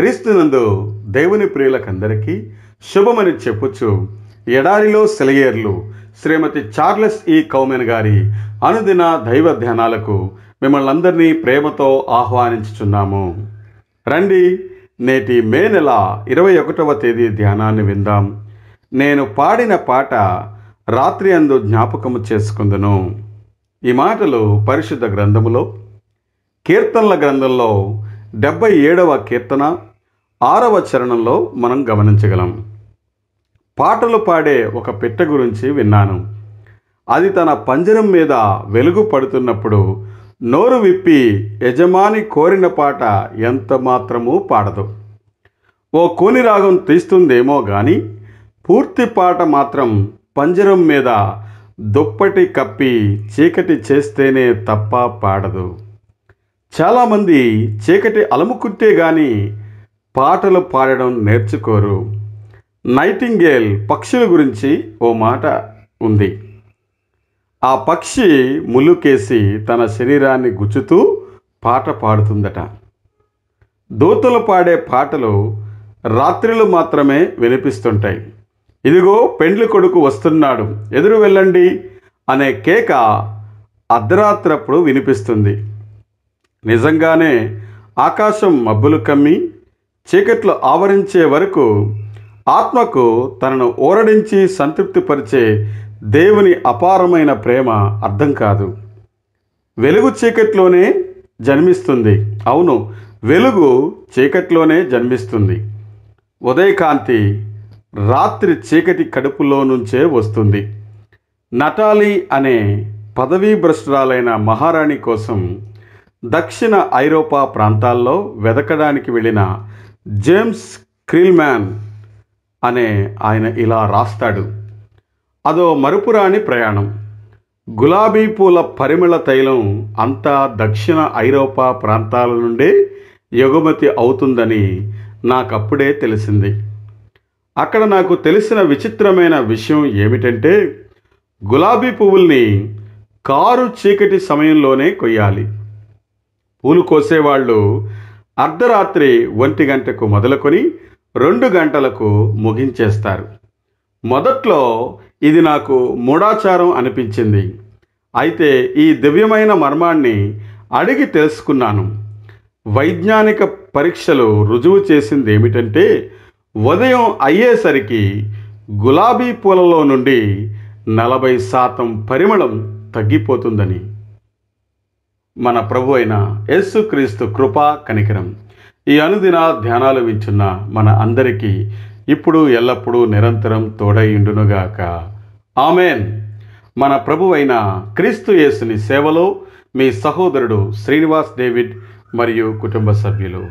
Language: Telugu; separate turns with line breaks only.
క్రీస్తునందు దేవుని ప్రియులకందరికీ శుభమని చెప్పుచ్చు ఎడారిలో సెలయేర్లు శ్రీమతి చార్లెస్ ఈ కౌమెన్ గారి అనుదిన దైవ ధ్యానాలకు మిమ్మల్ని అందరినీ ప్రేమతో ఆహ్వానించుచున్నాము రండి నేటి మే నెల ఇరవై ఒకటవ తేదీ ధ్యానాన్ని విందాం నేను పాడిన పాట రాత్రి అందు జ్ఞాపకము చేసుకుందును ఈ మాటలు పరిశుద్ధ గ్రంథములో కీర్తనల గ్రంథంలో డెబ్బై ఏడవ కీర్తన ఆరవ చరణంలో మనం గమనించగలం పాటలు పాడే ఒక పిట్ట గురించి విన్నాను అది తన పంజరం మీద వెలుగు పడుతున్నప్పుడు నోరు విప్పి యజమాని కోరిన పాట ఎంత మాత్రమూ పాడదు ఓ కోని రాగం తీస్తుందేమో గాని పూర్తి పాట మాత్రం పంజరం మీద దుప్పటి కప్పి చీకటి చేస్తేనే తప్ప పాడదు చాలామంది చీకటి అలముకుంటే కానీ పాటలు పాడడం నేర్చుకోరు నైటింగేల్ పక్షుల గురించి ఓ మాట ఉంది ఆ పక్షి ములుకేసి తన శరీరాన్ని గుచ్చుతూ పాట పాడుతుందట దూతలు పాడే పాటలు రాత్రిలు మాత్రమే వినిపిస్తుంటాయి ఇదిగో పెండ్లి కొడుకు వస్తున్నాడు ఎదురు వెళ్ళండి అనే కేక అర్ధరాత్రప్పుడు వినిపిస్తుంది నిజంగానే ఆకాశం మబ్బులు కమ్మి చీకట్లు ఆవరించే వరకు ఆత్మకు తనను ఓరడించి సంతృప్తిపరిచే దేవుని అపారమైన ప్రేమ అర్థం కాదు వెలుగు చీకట్లోనే జన్మిస్తుంది అవును వెలుగు చీకట్లోనే జన్మిస్తుంది ఉదయకాంతి రాత్రి చీకటి కడుపులో నుంచే వస్తుంది నటాలి అనే పదవీ భ్రష్టురాలైన మహారాణి కోసం దక్షిణ ఐరోపా ప్రాంతాల్లో వెదకడానికి వెళ్ళిన జేమ్స్ క్రిల్మ్యాన్ అనే ఆయన ఇలా రాస్తాడు అదో మరుపురాని ప్రయాణం గులాబీ పూల పరిమళ తైలం అంతా దక్షిణ ఐరోపా ప్రాంతాల నుండే ఎగుమతి అవుతుందని నాకప్పుడే తెలిసింది అక్కడ నాకు తెలిసిన విచిత్రమైన విషయం ఏమిటంటే గులాబీ పువ్వుల్ని కారు చీకటి సమయంలోనే కొయ్యాలి పూలు కోసేవాళ్ళు అర్ధరాత్రి ఒంటి గంటకు మొదలుకొని రెండు గంటలకు ముగించేస్తారు మొదట్లో ఇది నాకు మూఢాచారం అనిపించింది అయితే ఈ దివ్యమైన మర్మాన్ని అడిగి తెలుసుకున్నాను వైజ్ఞానిక పరీక్షలు రుజువు చేసింది ఏమిటంటే ఉదయం అయ్యేసరికి గులాబీ పూలలో నుండి నలభై శాతం పరిమళం తగ్గిపోతుందని మన ప్రభు అయిన యేసుక్రీస్తు కృపా కనికరం ఈ అనుదిన ధ్యానాలు వించున్న మన అందరికీ ఇప్పుడు ఎల్లప్పుడూ నిరంతరం తోడైండునుగాక ఆమెన్ మన ప్రభు అయిన క్రీస్తు యేసుని సేవలో మీ సహోదరుడు శ్రీనివాస్ డేవిడ్ మరియు కుటుంబ సభ్యులు